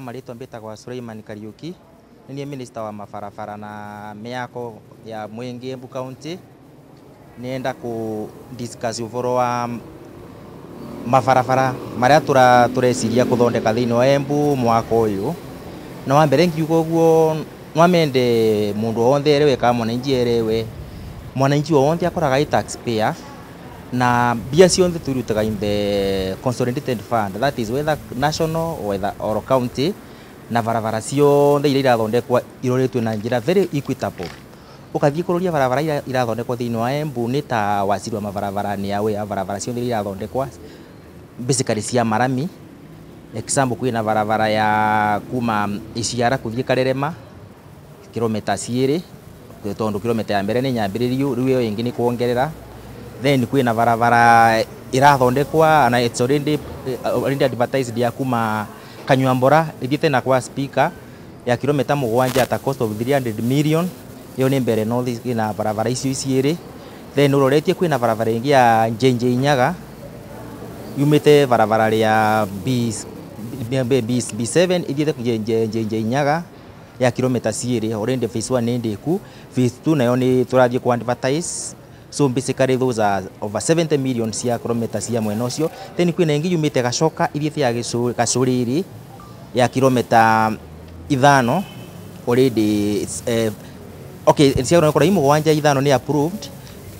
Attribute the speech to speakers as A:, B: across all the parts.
A: Maritwa mbitagwa Suleiman Kariuki ni niä minista wa mabarabara na miako ya mwingi Embu County nienda ku discuss uvoro wa mabarabara maria tura tureciria kuthondeka thiini wa Embu mwaka uyu na wa mbere ngiuga uguo nwamende mundu wonthe erewe kana mwananchi erewe mwananchi wowonthe akoraga i taxpayer na mbia ciothe turutaga in the consolidated fund that is whether national whether or county na barabara ciothe iria irathondekwa iroretwe na njira very equitable ukathii kuroria barabara iria irathondekwa thiini wa Embu ni ta waziri wa mabarabara ni awe ya barabara ciothe iria irathondekwa basically cia marami example kwina barabara ya kuma Iciara kuthii Karerema kilomita ciiri tondu kilometa ya mbere ni nyambiririo riu iyo ingi ni kuongerera then kuä na barabara irathondekwa na it's already, uh, already advertised ya kuma kanyua mbora ithiä na kwa speaker ya kilomita mugwanja at a cost of 300 million iyo nä mbere north na barabara icio iciä then uroretie kwina barabara ingi ya njenje inyaga yumite barabara ria b b7 ithiete njenje inyaga ya kilomita ciiri already phase 1 ni ndiku face two nayo ni turathie ku advertise so basically those are over 70 million cia kilomita cia mwena ucio then kwina ingi yumite gacoka ithiete ya gacuriri ya kilomita ithano already it's, uh, okay ciarona kora imu wanja ithano ni approved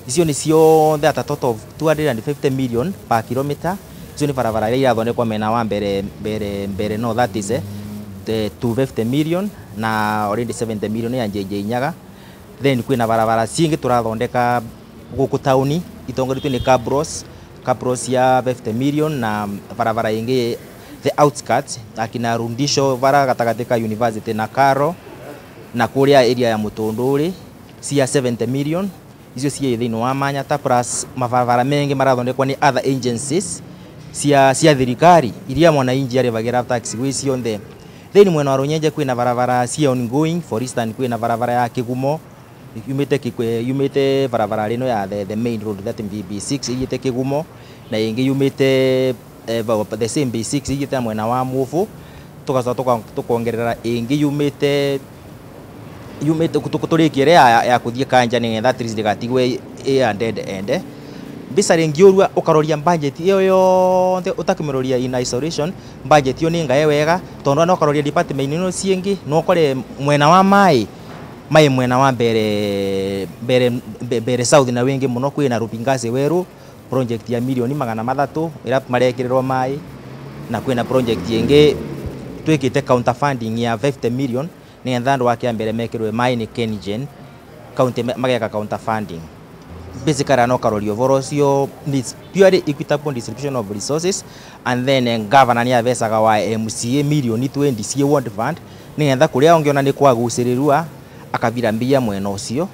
A: icio ni ciothe the total of 250 million per kilometer icio ni barabara iria kwa mena wa mbere mbere mbere no that is eh, 250 million na already 70 million ya JJ Nyaga then kwina barabara cingi turathondeka guku tauni itongoretio ni Kabros Kabros ya 50 million na barabara yenge the outskirts akina rundisho vara gatagati ka university na karo na kuria area ya mutunduri cia 70 million icio cia thiini wa manyata plus mabarabara mengi marathondekwa ni other agencies cia ya thirikari iria mwananchi arivagira tax gwi cionthe thiini mwena wa runyenje kwina barabara cia ongoing for instance kwina barabara ya kigumo yumite kikwe yumite barabara rino ya the, the main road that BB6 yite kigumo na ingi yumite eh, the same B6 iyite mwena wa muvu tukacoka tukongerera ingi yumite yumite turikiere ya, ya kuthie kanja ni getha trees ndigatigwe a dead end bisa ringi urwa ukaroria budget iyo yothe utakimiroria in isolation budget iyo ni ngae wega tondo na ukaroria department ino ciingi no kore mwena wa mai maä mwena wa mbere mbere mbere south na wingi muno kwi na rupingaci weru project ya milioni magana mathatå ira ra mai na kwi na project yenge ngä counter funding ya 50 million ni ndandu wake akä a mbere mekä rwe maä nä kengen county mageka counter funding basically no karorio vorocio needs purely equitable distribution of resources and then governor ni avesaga wa MCA milioni 20 cia world fund ni getha kuria ongiona ni kwaguciriruwa akavirambia mwena ucio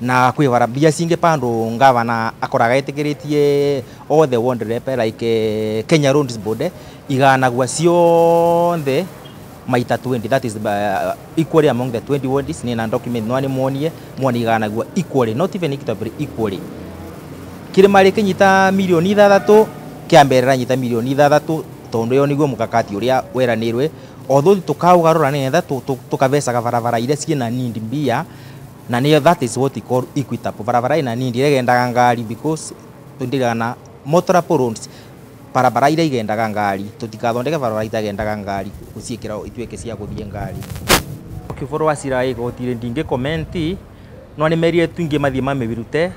A: na kwivara mbia cingi pandu ngavana akoraga etikiritie world wonderepe like eh, Kenya Roads Board iganagwa ciothe maita 20 that is by, uh, equally among the 20 wardis nina na document no ni muonie muoni iganagwa equally not even equitably equally kire ri kinyita milioni ithathatu kiamberera nyita milioni ithathatu tondu yo niguo mukakati uria weranirwe otho tukaugarura nigetha tukatheca gabarabara iria ciina need mbia na niyo that is what we call equitable barabara ina need iria igendaga ngari because tundirana multiple roads barabara iria igendaga ngari tutikathondeke barabara itagendaga ngari guciikira ituike cia guthie ngari ukiborwa cira igotire ndingi comment no ni merie tuingi mathie ke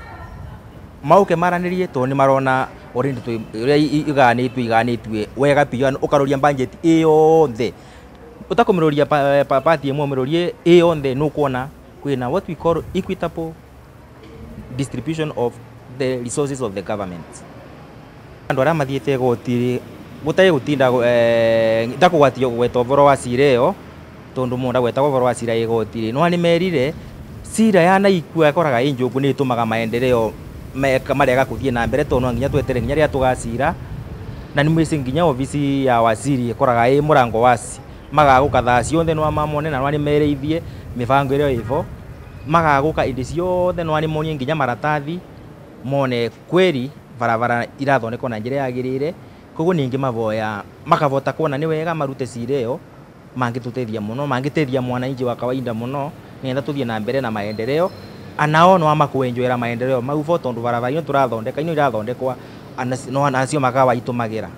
A: mauke maranirie to ni marona already uria iganitwe iganitwe wega piyo ukaroria budget iyo the papati utakumroria pati eh, pa, pa, imwe mrorie i yonthe nukwona na what we call equitable distribution of the resources of the government andu aria mathiite igoti gutai gutinda itakugwatio eh, gweta uvoro wa cira iyo tondu mundu agwetaga uvoro wa cira igoti no ani merire cira ya naikua ekoraga i njungu ni itumaga maendeleo marega kuthie na mbere tondu nginya twetere nginya ria tugacira na nimwisi nginya ofisi ya waziri ekoraga i murango waci magaguka thaa ciothe no mamone na nwari mereithie mibango iria ivo magaguka indi ciothe nwari monie nginya maratathi mone kweri barabara irathondekwo na njira yagirire koguo ningi mavoya makavota kuona ni wega marute cira iyo mangituteithia muno mangiteithia inji wa kawaida muno nenda tuthie na mbere na maendeleo anao no amakwenjwera maendeleo mau vo tondu barabara ino turathondeka ino irathondekwa anacio makawa magira